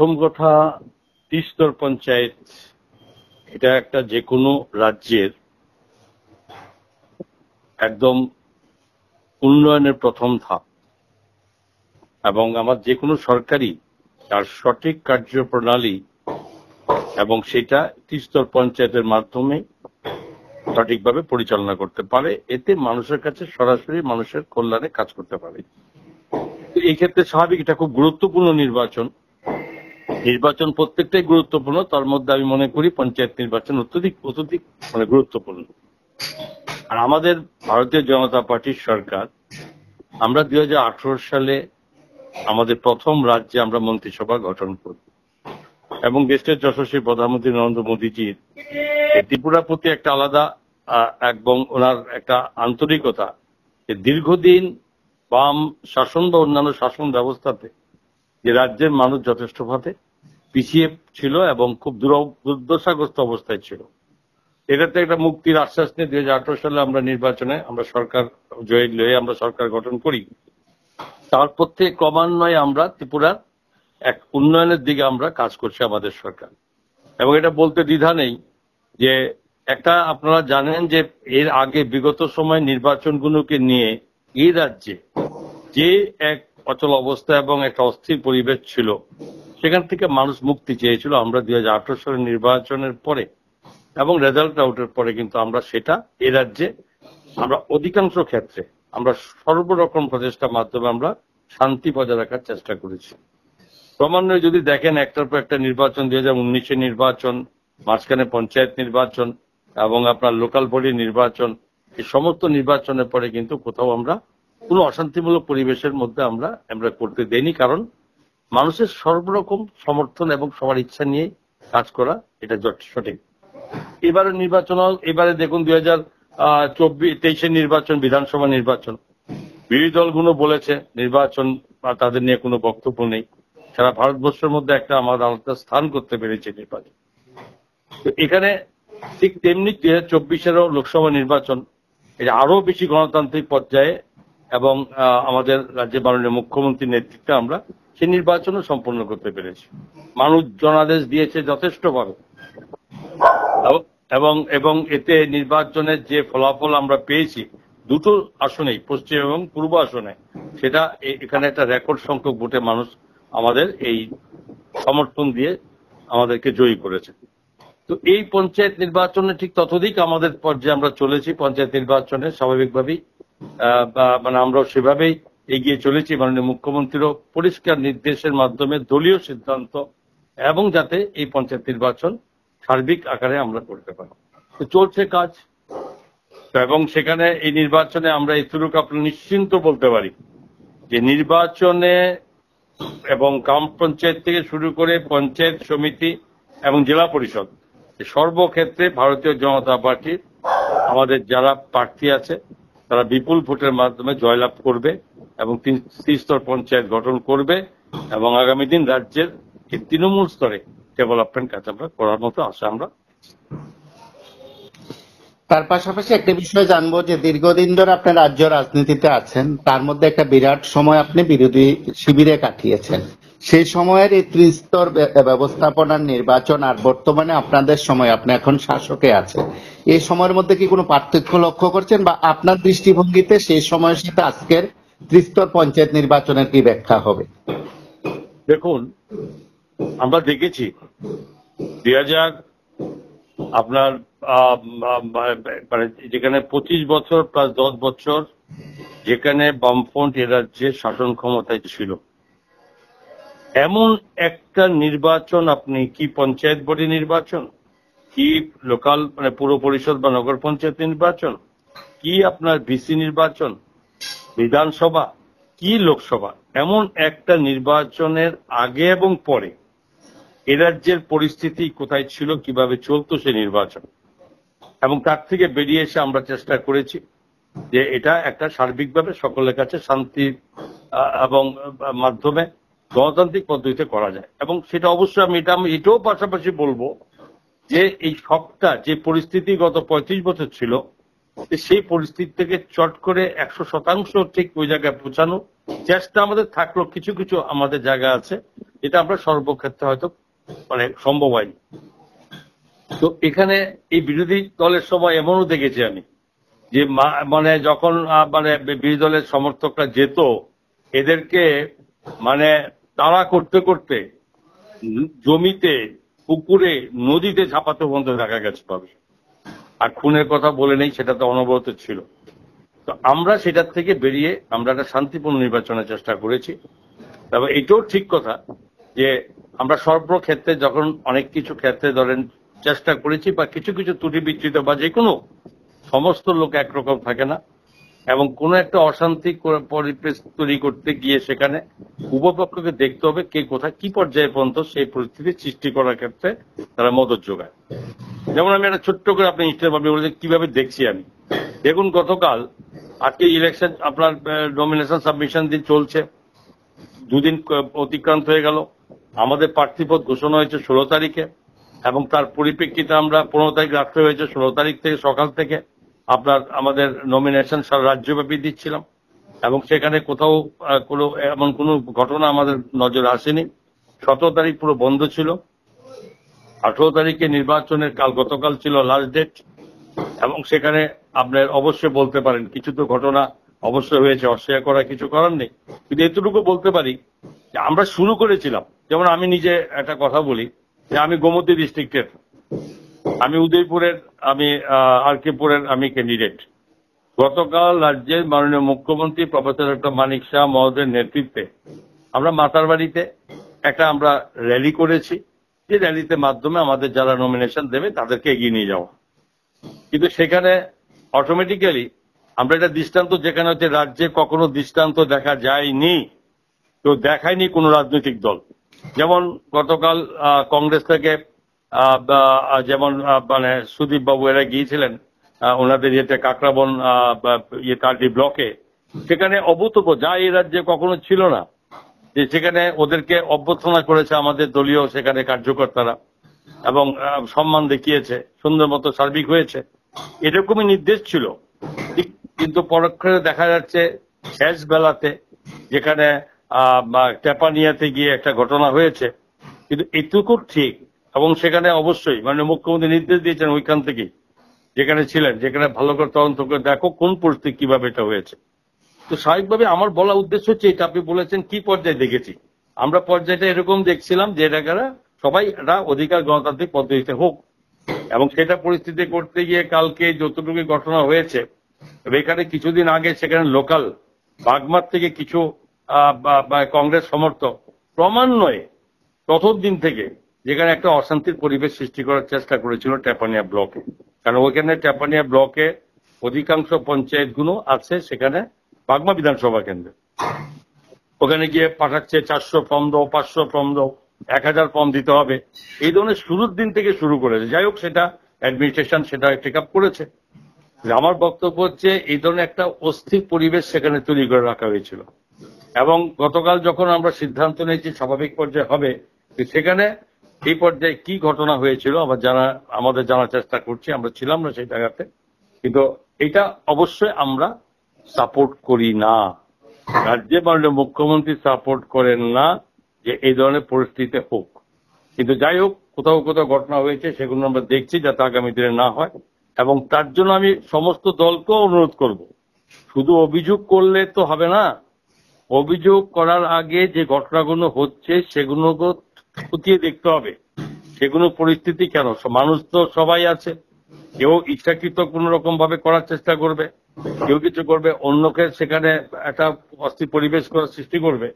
প্রথম কথা ত্রিস্তর পঞ্চায়েত এটা একটা যে কোনো রাজ্যের একদম উন্নয়নের প্রথম ধাপ এবং আমার যে কোনো সরকারি তার সঠিক কার্যপ্রণালী এবং সেটা ত্রিস্তর পঞ্চায়েতের মাধ্যমে সঠিকভাবে পরিচালনা করতে পারে এতে মানুষের কাছে সরাসরি মানুষের কল্যাণে কাজ করতে পারে এই ক্ষেত্রে স্বাভাবিক এটা খুব গুরুত্বপূর্ণ নির্বাচন নির্বাচন প্রত্যেকটাই গুরুত্বপূর্ণ তার মধ্যে আমি মনে করি পঞ্চায়েত নির্বাচন অত্যধিক অত্যধিক মানে গুরুত্বপূর্ণ আর আমাদের ভারতীয় জনতা পার্টির সরকার আমরা দুই সালে আমাদের প্রথম রাজ্যে আমরা মন্ত্রিসভা গঠন করি এবং দেশের যশস্বী প্রধানমন্ত্রী নরেন্দ্র মোদীজির ত্রিপুরার প্রতি একটা আলাদা এবং ওনার একটা আন্তরিকতা দীর্ঘদিন বাম শাসন বা অন্যান্য শাসন ব্যবস্থাতে যে রাজ্যের মানুষ যথেষ্টভাবে পিছিয়ে ছিল এবং খুব দুর্দশাগ্রস্ত অবস্থায় ছিল এটাতে একটা মুক্তির আশ্বাস নিয়ে দুই সালে আমরা নির্বাচনে আমরা সরকার জয়ী লয়ে আমরা সরকার গঠন করি তারপর থেকে ক্রমান্বয়ে আমরা ত্রিপুরার এক উন্নয়নের দিকে আমরা কাজ করছি আমাদের সরকার এবং এটা বলতে দ্বিধা নেই যে একটা আপনারা জানেন যে এর আগে বিগত সময় নির্বাচনগুলোকে নিয়ে এই রাজ্যে যে এক অচল অবস্থা এবং একটা অস্থির পরিবেশ ছিল সেখান থেকে মানুষ মুক্তি চেয়েছিল আমরা দুই সালের নির্বাচনের পরে এবং রেজাল্ট আউটের পরে কিন্তু আমরা সেটা এ রাজ্যে আমরা অধিকাংশ ক্ষেত্রে আমরা সর্বরকম প্রচেষ্টার মাধ্যমে আমরা শান্তি বজায় রাখার চেষ্টা করেছি ক্রমান্বয়ে যদি দেখেন একটার পর একটা নির্বাচন দুই হাজার উনিশে নির্বাচন মাঝখানে পঞ্চায়েত নির্বাচন এবং আপনার লোকাল বডি নির্বাচন এই সমস্ত নির্বাচনের পরে কিন্তু কোথাও আমরা কোনো অশান্তিমূলক পরিবেশের মধ্যে আমরা আমরা করতে দেইনি কারণ মানুষের সর্বরকম সমর্থন এবং সবার ইচ্ছা নিয়ে কাজ করা এটা সঠিক এবারে নির্বাচন এবারে দেখুন দুই হাজার চব্বিশ তেইশের নির্বাচন বিধানসভা নির্বাচন বিরোধী দলগুলো বলেছে নির্বাচন তাদের নিয়ে কোনো বক্তব্য নেই সারা ভারতবর্ষের মধ্যে একটা আমার আলাদা স্থান করতে পেরেছে নির্বাচন তো এখানে ঠিক তেমনি দুই হাজার চব্বিশেরও লোকসভা নির্বাচন এটা আরো বেশি গণতান্ত্রিক পর্যায়ে এবং আমাদের রাজ্যে মাননীয় মুখ্যমন্ত্রীর নেতৃত্বে আমরা সে নির্বাচনও সম্পন্ন করতে পেরেছে মানুষ জনাদেশ দিয়েছে যথেষ্টভাবে এবং এবং এতে নির্বাচনের যে ফলাফল আমরা পেয়েছি দুটো আসনেই পশ্চিম এবং পূর্ব আসনে সেটা এখানে একটা রেকর্ড সংখ্যক ভোটে মানুষ আমাদের এই সমর্থন দিয়ে আমাদেরকে জয়ী করেছে তো এই পঞ্চায়েত নির্বাচনে ঠিক ততদিক আমাদের পর্যায়ে আমরা চলেছি পঞ্চায়েত নির্বাচনে স্বাভাবিকভাবেই মানে আমরা সেভাবেই এগিয়ে চলেছে মাননীয় মুখ্যমন্ত্রীরও পরিষ্কার নির্দেশের মাধ্যমে দলীয় সিদ্ধান্ত এবং যাতে এই পঞ্চায়েত নির্বাচন সার্বিক আকারে আমরা করতে পারি চলছে কাজ এবং সেখানে এই নির্বাচনে আমরা এতটুকু আপনার নিশ্চিন্ত বলতে পারি যে নির্বাচনে এবং গ্রাম পঞ্চায়েত থেকে শুরু করে পঞ্চায়েত সমিতি এবং জেলা পরিষদ সর্বক্ষেত্রে ভারতীয় জনতা পার্টির আমাদের যারা প্রার্থী আছে তারা বিপুল ভোটের মাধ্যমে জয়লাভ করবে এবং ত্রিস্তর পঞ্চায়েত গঠন করবে এবং আগামী দিন রাজ্যের তৃণমূল স্তরে ডেভেলপমেন্ট কাজ আমরা করার মতো আশা আমরা তার পাশাপাশি একটা বিষয় জানবো যে দীর্ঘদিন ধরে আপনি রাজ্য রাজনীতিতে আছেন তার মধ্যে একটা বিরাট সময় আপনি বিরোধী শিবিরে কাটিয়েছেন সে সময়ের এই ত্রিস্তর ব্যবস্থাপনার নির্বাচন আর বর্তমানে আপনাদের সময় আপনি এখন শাসকে আছে এই সময়ের মধ্যে কি কোনো পার্থক্য লক্ষ্য করছেন বা আপনার দৃষ্টিভঙ্গিতে সেই সময়ের সাথে আজকের ত্রিস্তর পঞ্চায়েত নির্বাচনের কি ব্যাখ্যা হবে দেখুন আমরা দেখেছি দু হাজার আপনার মানে যেখানে পঁচিশ বছর প্লাস দশ বছর যেখানে বামফ্রন্ট এ রাজ্যে শাসন ক্ষমতায় ছিল এমন একটা নির্বাচন আপনি কি পঞ্চায়েত বডি নির্বাচন কি লোকাল মানে পুর পরিষদ বা নগর পঞ্চায়েত নির্বাচন কি আপনার ভিসি নির্বাচন বিধানসভা কি লোকসভা এমন একটা নির্বাচনের আগে এবং পরে এ রাজ্যের পরিস্থিতি কোথায় ছিল কিভাবে চলতো সে নির্বাচন এবং তার থেকে বেরিয়ে এসে আমরা চেষ্টা করেছি যে এটা একটা সার্বিকভাবে সকলের কাছে শান্তি এবং মাধ্যমে গণতান্ত্রিক পদ্ধতিতে করা যায় এবং সেটা অবশ্যই আমি এটা আমি এটাও পাশাপাশি বলবো যে এই শখটা যে পরিস্থিতি গত পঁয়ত্রিশ বছর ছিল সেই পরিস্থিতি থেকে চট করে একশো শতাংশ ঠিক ওই জায়গায় পৌঁছানো চেষ্টা আমাদের থাকলো কিছু কিছু আমাদের জায়গা আছে এটা আমরা সর্বক্ষেত্রে হয়তো মানে সম্ভব হয়নি তো এখানে এই বিরোধী দলের সময় এমনও দেখেছি আমি যে মানে যখন মানে বিরোধী দলের সমর্থকরা যেত এদেরকে মানে তারা করতে করতে জমিতে পুকুরে নদীতে ঝাপাতে বন্ধ দেখা গেছে পাবে আর খুনের কথা বলে নেই সেটা তো অনবরত ছিল তো আমরা সেটার থেকে বেরিয়ে আমরা একটা শান্তিপূর্ণ নির্বাচনের চেষ্টা করেছি তবে এটাও ঠিক কথা যে আমরা সর্বক্ষেত্রে যখন অনেক কিছু ক্ষেত্রে ধরেন চেষ্টা করেছি বা কিছু কিছু ত্রুটি বিচ্ছিত বা যে কোনো সমস্ত লোক একরকম থাকে না এবং কোনো একটা অশান্তি পরিবেশ তৈরি করতে গিয়ে সেখানে উভয়পক্ষকে দেখতে হবে কে কোথায় কি পর্যায়ে পর্যন্ত সেই পরিস্থিতি সৃষ্টি করার ক্ষেত্রে তারা মদত যোগায় যেমন আমি একটা ছোট্ট করে আপনি ইস্টার ভাবি বলেছেন কিভাবে দেখছি আমি দেখুন গতকাল আজকে ইলেকশন আপনার নমিনেশন সাবমিশন দিন চলছে দুদিন অতিক্রান্ত হয়ে গেল আমাদের প্রার্থীপদ ঘোষণা হয়েছে ষোলো তারিখে এবং তার পরিপ্রেক্ষিতে আমরা পনেরো তারিখ রাত্রে হয়েছে ষোলো তারিখ থেকে সকাল থেকে আপনার আমাদের নমিনেশন সারা রাজ্যব্যাপী দিচ্ছিলাম এবং সেখানে কোথাও কোনো এমন কোনো ঘটনা আমাদের নজরে আসেনি সতেরো তারিখ পুরো বন্ধ ছিল আঠেরো তারিখে নির্বাচনের কাল গতকাল ছিল লাস্ট ডেট এবং সেখানে আপনার অবশ্যই বলতে পারেন কিছু তো ঘটনা অবশ্যই হয়েছে অস্বীকার করা কিছু করার নেই কিন্তু এতটুকু বলতে পারি যে আমরা শুরু করেছিলাম যেমন আমি নিজে একটা কথা বলি যে আমি গোমতী ডিস্ট্রিক্টের আমি উদয়পুরের আমি আর কেপুরের আমি ক্যান্ডিডেট গতকাল রাজ্যের মাননীয় মুখ্যমন্ত্রী প্রফেসর ডক্টর মানিক শাহ মহোদয়ের নেতৃত্বে আমরা মাতার বাড়িতে একটা আমরা র্যালি করেছি যে র্যালিতে মাধ্যমে আমাদের যারা নমিনেশন দেবে তাদেরকে এগিয়ে নিয়ে যাওয়া কিন্তু সেখানে অটোমেটিক্যালি আমরা একটা দৃষ্টান্ত যেখানে হচ্ছে রাজ্যে কখনো দৃষ্টান্ত দেখা যায়নি তো দেখায়নি কোনো রাজনৈতিক দল যেমন গতকাল কংগ্রেস থেকে যেমন মানে সুদীপ বাবু এরা গিয়েছিলেন ওনাদের ইয়েতে কাকরাবন ইয়ে কার্ডি ব্লকে সেখানে অভূতপূর্ব যা এই রাজ্যে কখনো ছিল না যে সেখানে ওদেরকে অভ্যর্থনা করেছে আমাদের দলীয় সেখানে কার্যকর্তারা এবং সম্মান দেখিয়েছে সুন্দর মতো সার্বিক হয়েছে এরকমই নির্দেশ ছিল কিন্তু পরক্ষণে দেখা যাচ্ছে শেষ বেলাতে যেখানে টেপানিয়াতে গিয়ে একটা ঘটনা হয়েছে কিন্তু এটুকু ঠিক এবং সেখানে অবশ্যই মানে মুখ্যমন্ত্রী নির্দেশ দিয়েছেন ওইখান থেকেই যেখানে ছিলেন যেখানে ভালো করে তদন্ত করে দেখো কোন পরিস্থিতি কিভাবে এটা হয়েছে তো স্বাভাবিকভাবে আমার বলা উদ্দেশ্য হচ্ছে এটা আপনি বলেছেন কি পর্যায়ে দেখেছি আমরা পর্যায়টা এরকম দেখছিলাম যে এটা সবাই এটা অধিকার গণতান্ত্রিক পদ্ধতিতে হোক এবং সেটা পরিস্থিতি করতে গিয়ে কালকে যতটুকু ঘটনা হয়েছে এখানে কিছুদিন আগে সেখানে লোকাল বাগমার থেকে কিছু কংগ্রেস সমর্থক ক্রমান্বয়ে প্রথম দিন থেকে যেখানে একটা অশান্তির পরিবেশ সৃষ্টি করার চেষ্টা করেছিল ট্যাপানিয়া ব্লকে কারণ ওইখানে ট্যাপানিয়া ব্লকে অধিকাংশ পঞ্চায়েতগুলো আছে সেখানে বাগমা বিধানসভা কেন্দ্রে ওখানে গিয়ে পাঠাচ্ছে চারশো ফর্ম দো পাঁচশো ফর্ম দাও এক হাজার ফর্ম দিতে হবে এই ধরনের শুরুর দিন থেকে শুরু করেছে যাই হোক সেটা অ্যাডমিনিস্ট্রেশন সেটা টেক আপ করেছে আমার বক্তব্য হচ্ছে এই ধরনের একটা অস্থির পরিবেশ সেখানে তৈরি করে রাখা হয়েছিল এবং গতকাল যখন আমরা সিদ্ধান্ত নিয়েছি স্বাভাবিক পর্যায়ে হবে সেখানে এই পর্যায়ে কি ঘটনা হয়েছিল আমার জানা আমাদের জানার চেষ্টা করছি আমরা ছিলাম না সেই জায়গাতে কিন্তু এটা অবশ্যই আমরা সাপোর্ট করি না রাজ্যে মাননীয় মুখ্যমন্ত্রী সাপোর্ট করেন না যে এই ধরনের পরিস্থিতিতে হোক কিন্তু যাই হোক কোথাও কোথাও ঘটনা হয়েছে সেগুলো আমরা দেখছি যাতে আগামী দিনে না হয় এবং তার জন্য আমি সমস্ত দলকেও অনুরোধ করব শুধু অভিযোগ করলে তো হবে না অভিযোগ করার আগে যে ঘটনাগুলো হচ্ছে সেগুলো খতিয়ে দেখতে হবে কোনো পরিস্থিতি কেন মানুষ তো সবাই আছে কেউ ইচ্ছাকৃত কোন রকম ভাবে করার চেষ্টা করবে কেউ কিছু করবে অন্যকে সেখানে একটা অস্থির পরিবেশ করার সৃষ্টি করবে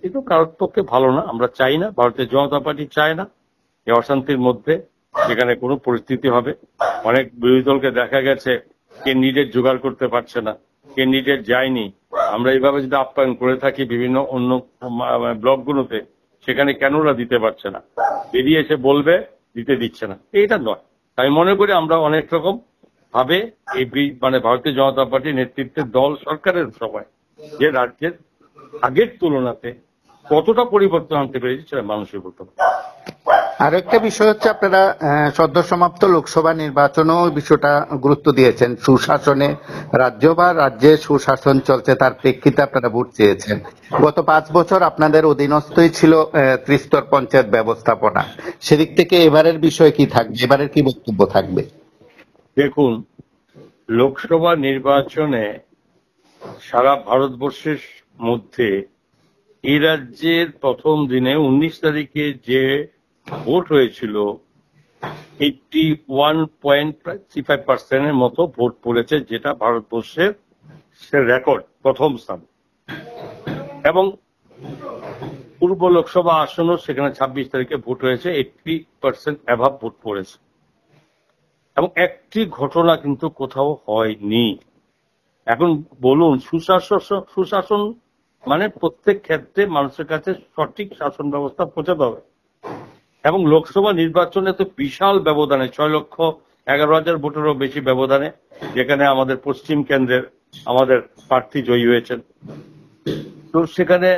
কিন্তু কারোর পক্ষে ভালো না আমরা চাই না ভারতীয় জনতা পার্টি চায় না এই অশান্তির মধ্যে সেখানে কোনো পরিস্থিতি হবে অনেক বিরোধী দলকে দেখা গেছে কে নিজের জোগাড় করতে পারছে না কে নিজের যায়নি আমরা এইভাবে যদি আপ্যায়ন করে থাকি বিভিন্ন অন্য ব্লকগুলোতে সেখানে কেন ওরা দিতে পারছে না বেরিয়ে এসে বলবে দিতে দিচ্ছে না এটা নয় আমি মনে করি আমরা অনেক রকম ভাবে এই মানে ভারতীয় জনতা পার্টির নেতৃত্বের দল সরকারের সবাই যে রাজ্যের আগের তুলনাতে কতটা পরিবর্তন আনতে পেরেছে সেটা মানুষের বলতে আরেকটা বিষয় হচ্ছে আপনারা সদ্য সমাপ্ত লোকসভা নির্বাচনও বিষয়টা গুরুত্ব দিয়েছেন সুশাসনে রাজ্য বা রাজ্যে সুশাসন চলছে তার প্রেক্ষিতে আপনারা ভোট চেয়েছেন গত পাঁচ বছর আপনাদের অধীনস্থই ছিল ত্রিস্তর পঞ্চায়েত ব্যবস্থাপনা সেদিক থেকে এবারের বিষয় কি থাকবে এবারের কি বক্তব্য থাকবে দেখুন লোকসভা নির্বাচনে সারা ভারতবর্ষের মধ্যে এ রাজ্যের প্রথম দিনে উনিশ তারিখে যে ভোট হয়েছিল eighty one point three five পার্সেন্টের মতো ভোট পড়েছে যেটা ভারতবর্ষের সে রেকর্ড প্রথম স্থান এবং পূর্ব লোকসভা আসনও সেখানে ছাব্বিশ তারিখে ভোট হয়েছে এইটটি পার্সেন্ট অ্যাভাব ভোট পড়েছে এবং একটি ঘটনা কিন্তু কোথাও হয়নি এখন বলুন সুশাসন সুশাসন মানে প্রত্যেক ক্ষেত্রে মানুষের কাছে সঠিক শাসন ব্যবস্থা পৌঁছাতে হবে এবং লোকসভা নির্বাচনে তো বিশাল ব্যবধানে ছয় লক্ষ এগারো হাজার ভোটেরও বেশি ব্যবধানে যেখানে আমাদের পশ্চিম কেন্দ্রের আমাদের প্রার্থী জয়ী হয়েছেন তো সেখানে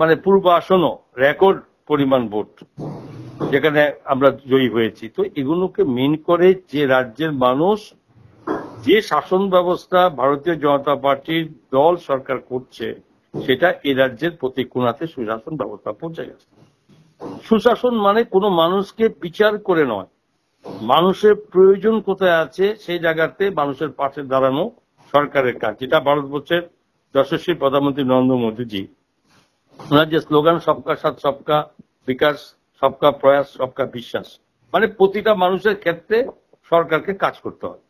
মানে পূর্ব আসনও রেকর্ড পরিমাণ ভোট যেখানে আমরা জয়ী হয়েছি তো এগুলোকে মেন করে যে রাজ্যের মানুষ যে শাসন ব্যবস্থা ভারতীয় জনতা পার্টির দল সরকার করছে সেটা এ রাজ্যের প্রতি কোনাতে সুশাসন ব্যবস্থা পৌঁছে গেছে সুশাসন মানে কোনো মানুষকে বিচার করে নয় মানুষের প্রয়োজন কোথায় আছে সেই জায়গাতে মানুষের পাশে দাঁড়ানো সরকারের কাজ যেটা ভারতবর্ষের যশস্বী প্রধানমন্ত্রী নরেন্দ্র মোদীজি ওনার যে স্লোগান সবকা সাথ সবকা বিকাশ সবকা প্রয়াস সবকা বিশ্বাস মানে প্রতিটা মানুষের ক্ষেত্রে সরকারকে কাজ করতে হয়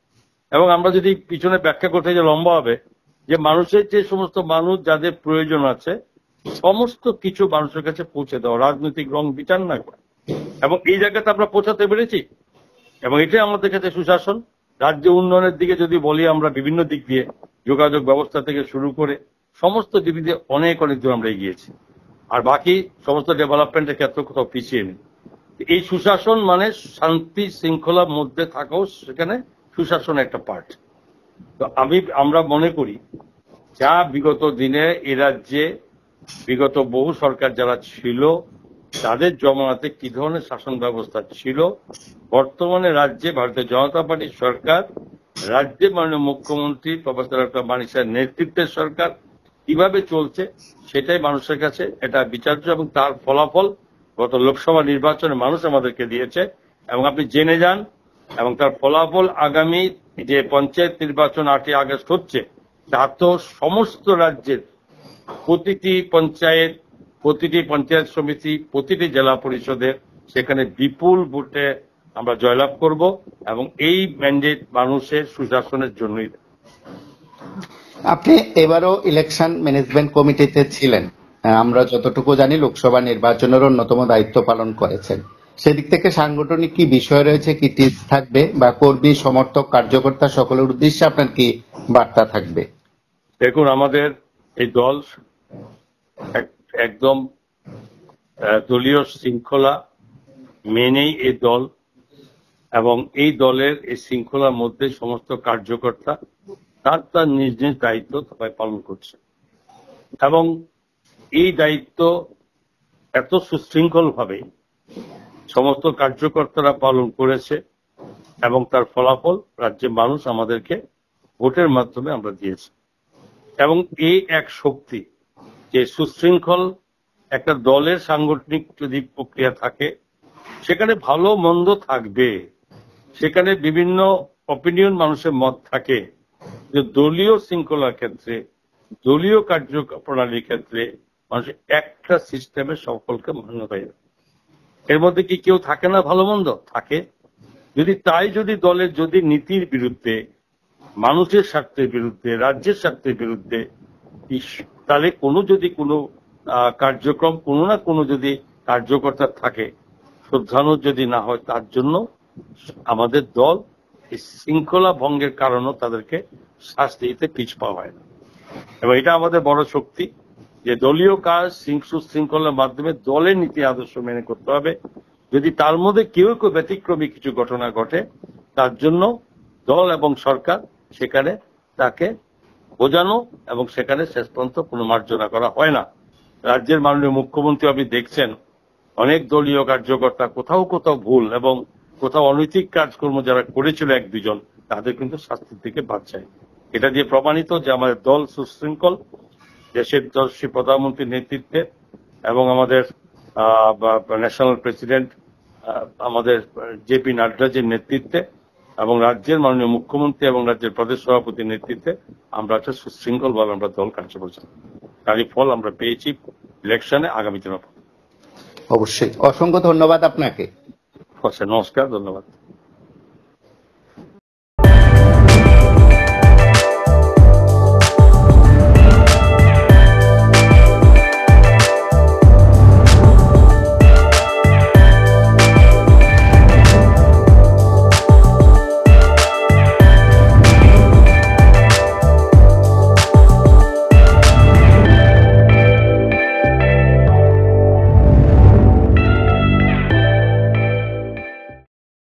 এবং আমরা যদি পিছনে ব্যাখ্যা করতে যে লম্বা হবে যে মানুষের যে সমস্ত মানুষ যাদের প্রয়োজন আছে সমস্ত কিছু মানুষের কাছে পৌঁছে দেওয়া রাজনৈতিক রং বিচার না করা এবং এই জায়গাতে আমরা পৌঁছাতে পেরেছি এবং এটাই আমাদের কাছে সুশাসন রাজ্য উন্নয়নের দিকে যদি বলি আমরা বিভিন্ন দিক দিয়ে যোগাযোগ ব্যবস্থা থেকে শুরু করে সমস্ত দিক দিয়ে অনেক অনেক দূর আমরা এগিয়েছি আর বাকি সমস্ত ডেভেলপমেন্টের ক্ষেত্রে কোথাও পিছিয়ে নেই এই সুশাসন মানে শান্তি শৃঙ্খলার মধ্যে থাকাও সেখানে সুশাসন একটা পার্ট তো আমি আমরা মনে করি যা বিগত দিনে এ রাজ্যে বিগত বহু সরকার যারা ছিল তাদের জমানাতে কি ধরনের শাসন ব্যবস্থা ছিল বর্তমানে রাজ্যে ভারতীয় জনতা পার্টির সরকার রাজ্যে মাননীয় মুখ্যমন্ত্রী প্রফেসর ডক্টর মানিসার নেতৃত্বের সরকার কিভাবে চলছে সেটাই মানুষের কাছে এটা বিচার্য এবং তার ফলাফল গত লোকসভা নির্বাচনে মানুষ আমাদেরকে দিয়েছে এবং আপনি জেনে যান এবং তার ফলাফল আগামী যে পঞ্চায়েত নির্বাচন আটই আগস্ট হচ্ছে তা তো সমস্ত রাজ্যের প্রতিটি পঞ্চায়েত প্রতিটি পঞ্চায়েত সমিতি প্রতিটি জেলা পরিষদের সেখানে বিপুল ভোটে আমরা জয়লাভ করব এবং এই ম্যান্ডেট মানুষের সুশাসনের জন্যই আপনি এবারও ইলেকশন ম্যানেজমেন্ট কমিটিতে ছিলেন আমরা যতটুকু জানি লোকসভা নির্বাচনের অন্যতম দায়িত্ব পালন করেছেন সেদিক থেকে সাংগঠনিক কি বিষয় রয়েছে কি টিপস থাকবে বা কর্মী সমর্থক কার্যকর্তা সকলের উদ্দেশ্যে আপনার কি বার্তা থাকবে দেখুন আমাদের এই দল একদম দলীয় শৃঙ্খলা মেনেই এই দল এবং এই দলের এই শৃঙ্খলার মধ্যে সমস্ত কার্যকর্তা তার তার নিজ নিজ দায়িত্ব সবাই পালন করছে এবং এই দায়িত্ব এত সুশৃঙ্খল ভাবে সমস্ত কার্যকর্তারা পালন করেছে এবং তার ফলাফল রাজ্যের মানুষ আমাদেরকে ভোটের মাধ্যমে আমরা দিয়েছি এবং এ এক শক্তি যে সুশৃঙ্খল একটা দলের সাংগঠনিক যদি প্রক্রিয়া থাকে সেখানে ভালো মন্দ থাকবে সেখানে বিভিন্ন অপিনিয়ন মানুষের মত থাকে যে দলীয় শৃঙ্খলার ক্ষেত্রে দলীয় কার্য প্রণালীর ক্ষেত্রে মানুষ একটা সিস্টেমে সকলকে মান্য পায় এর মধ্যে কি কেউ থাকে না ভালো মন্দ থাকে যদি তাই যদি দলের যদি নীতির বিরুদ্ধে মানুষের স্বার্থের বিরুদ্ধে রাজ্যের স্বার্থের বিরুদ্ধে তাহলে কোনো যদি কোনো কার্যক্রম কোনো না কোনো যদি কার্যকর্তা থাকে শ্রদ্ধানু যদি না হয় তার জন্য আমাদের দল এই শৃঙ্খলা ভঙ্গের কারণেও তাদেরকে শাস্তি দিতে পিছপা হয় না এবং এটা আমাদের বড় শক্তি যে দলীয় কাজ সুশৃঙ্খলার মাধ্যমে দলের নীতি আদর্শ মেনে করতে হবে যদি তার মধ্যে কেউ কেউ ব্যতিক্রমী কিছু ঘটনা ঘটে তার জন্য দল এবং সরকার সেখানে তাকে বোঝানো এবং সেখানে শেষ পর্যন্ত মার্জনা করা হয় না রাজ্যের মাননীয় মুখ্যমন্ত্রী আপনি দেখছেন অনেক দলীয় কার্যকর্তা কোথাও কোথাও ভুল এবং কোথাও অনৈতিক কাজকর্ম যারা করেছিল এক দুজন তাদের কিন্তু শাস্তির দিকে বাদ এটা দিয়ে প্রমাণিত যে আমাদের দল সুশৃঙ্খল দেশের দল শ্রী প্রধানমন্ত্রীর নেতৃত্বে এবং আমাদের ন্যাশনাল প্রেসিডেন্ট আমাদের জেপি নাড্ডাজির নেতৃত্বে এবং রাজ্যের মাননীয় মুখ্যমন্ত্রী এবং রাজ্যের প্রদেশ সভাপতির নেতৃত্বে আমরা একটা সুশৃঙ্খলভাবে আমরা দল কার্য করছি তারই ফল আমরা পেয়েছি ইলেকশনে আগামী দিনে অবশ্যই অসংখ্য ধন্যবাদ আপনাকে নমস্কার ধন্যবাদ